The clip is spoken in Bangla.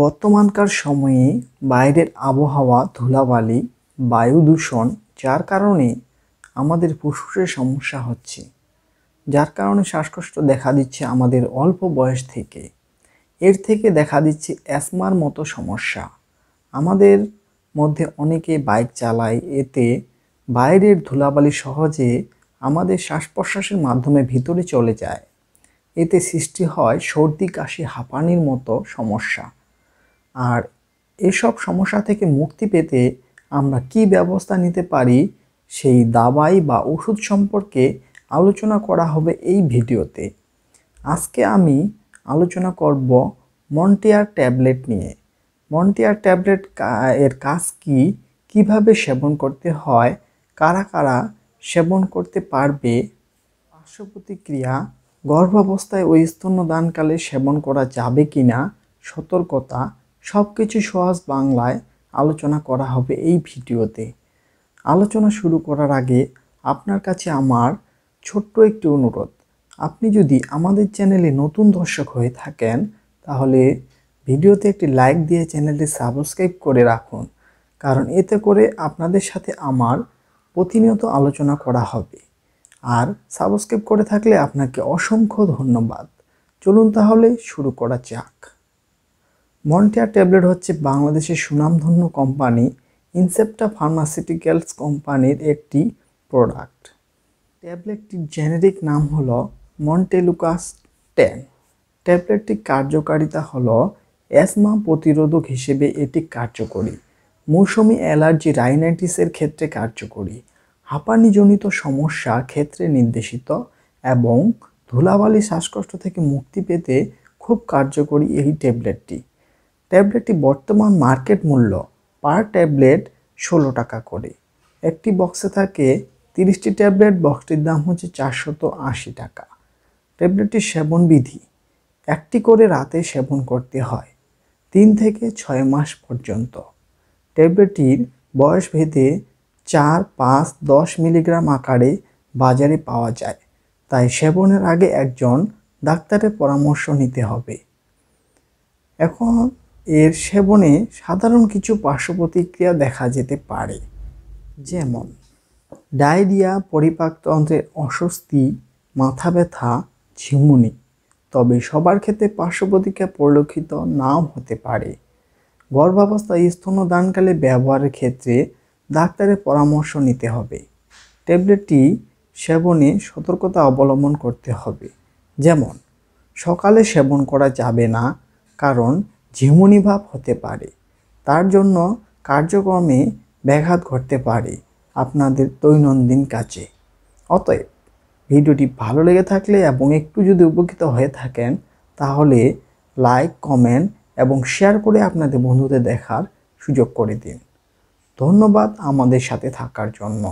বর্তমানকার সময়ে বাইরের আবহাওয়া ধুলাবালি বায়ু দূষণ যার কারণে আমাদের ফুসফুসের সমস্যা হচ্ছে যার কারণে শ্বাসকষ্ট দেখা দিচ্ছে আমাদের অল্প বয়স থেকে এর থেকে দেখা দিচ্ছে অ্যাসমার মতো সমস্যা আমাদের মধ্যে অনেকে বাইক চালায় এতে বাইরের ধুলাবালি সহজে আমাদের শ্বাস প্রশ্বাসের মাধ্যমে ভিতরে চলে যায় এতে সৃষ্টি হয় সর্দি কাশি হাঁপানির মতো সমস্যা আর এসব সমস্যা থেকে মুক্তি পেতে আমরা কি ব্যবস্থা নিতে পারি সেই দাবাই বা ওষুধ সম্পর্কে আলোচনা করা হবে এই ভিডিওতে আজকে আমি আলোচনা করব মন্টিয়ার ট্যাবলেট নিয়ে মন্টিয়ার ট্যাবলেট এর কাজ কি কিভাবে সেবন করতে হয় কারা কারা সেবন করতে পারবে পার্শ্ব প্রতিক্রিয়া গর্ভাবস্থায় ওই স্তন্যদানকালে সেবন করা যাবে কি না সতর্কতা সব কিছু সহজ বাংলায় আলোচনা করা হবে এই ভিডিওতে আলোচনা শুরু করার আগে আপনার কাছে আমার ছোট্ট একটি অনুরোধ আপনি যদি আমাদের চ্যানেলে নতুন দর্শক হয়ে থাকেন তাহলে ভিডিওতে একটি লাইক দিয়ে চ্যানেলটি সাবস্ক্রাইব করে রাখুন কারণ এতে করে আপনাদের সাথে আমার প্রতিনিয়ত আলোচনা করা হবে আর সাবস্ক্রাইব করে থাকলে আপনাকে অসংখ্য ধন্যবাদ চলুন তাহলে শুরু করা যাক মন্টিয়া ট্যাবলেট হচ্ছে বাংলাদেশের সুনামধন্য কোম্পানি ইনসেপ্টা ফার্মাসিউটিক্যালস কোম্পানির একটি প্রোডাক্ট ট্যাবলেটটির জেনেরিক নাম হল মন্টেলুকাস টেন ট্যাবলেটটির কার্যকারিতা হল অ্যাসমা প্রতিরোধক হিসেবে এটি কার্যকরী মৌসুমি অ্যালার্জি রাইনাইটিসের ক্ষেত্রে কার্যকরী হাঁপানিজনিত সমস্যা ক্ষেত্রে নির্দেশিত এবং ধুলাবালি শ্বাসকষ্ট থেকে মুক্তি পেতে খুব কার্যকরী এই ট্যাবলেটটি ট্যাবলেটটি বর্তমান মার্কেট মূল্য পার ট্যাবলেট ষোলো টাকা করে একটি বক্সে থাকে তিরিশটি ট্যাবলেট বক্সটির দাম হচ্ছে চারশত আশি টাকা ট্যাবলেটটির সেবন বিধি একটি করে রাতে সেবন করতে হয় তিন থেকে ছয় মাস পর্যন্ত ট্যাবলেটটির বয়স ভেদে চার পাঁচ দশ মিলিগ্রাম আকারে বাজারে পাওয়া যায় তাই সেবনের আগে একজন ডাক্তারের পরামর্শ নিতে হবে এখন এর সেবনে সাধারণ কিছু পার্শ্ব প্রতিক্রিয়া দেখা যেতে পারে যেমন ডায়রিয়া পরিপাকতন্ত্রের অস্বস্তি মাথা ব্যথা ঝিমুনি তবে সবার ক্ষেত্রে পার্শ্ব প্রতিক্রিয়া পরিলক্ষিত নাও হতে পারে গর্ভাবস্থায় স্তনদানকালে ব্যবহারের ক্ষেত্রে ডাক্তারের পরামর্শ নিতে হবে ট্যাবলেটটি সেবনে সতর্কতা অবলম্বন করতে হবে যেমন সকালে সেবন করা যাবে না কারণ ঝিমুনি ভাব হতে পারে তার জন্য কার্যক্রমে ব্যাঘাত ঘটতে পারে আপনাদের দৈনন্দিন কাজে অতএব ভিডিওটি ভালো লেগে থাকলে এবং একটু যদি উপকৃত হয়ে থাকেন তাহলে লাইক কমেন্ট এবং শেয়ার করে আপনাদের বন্ধুদের দেখার সুযোগ করে দিন ধন্যবাদ আমাদের সাথে থাকার জন্য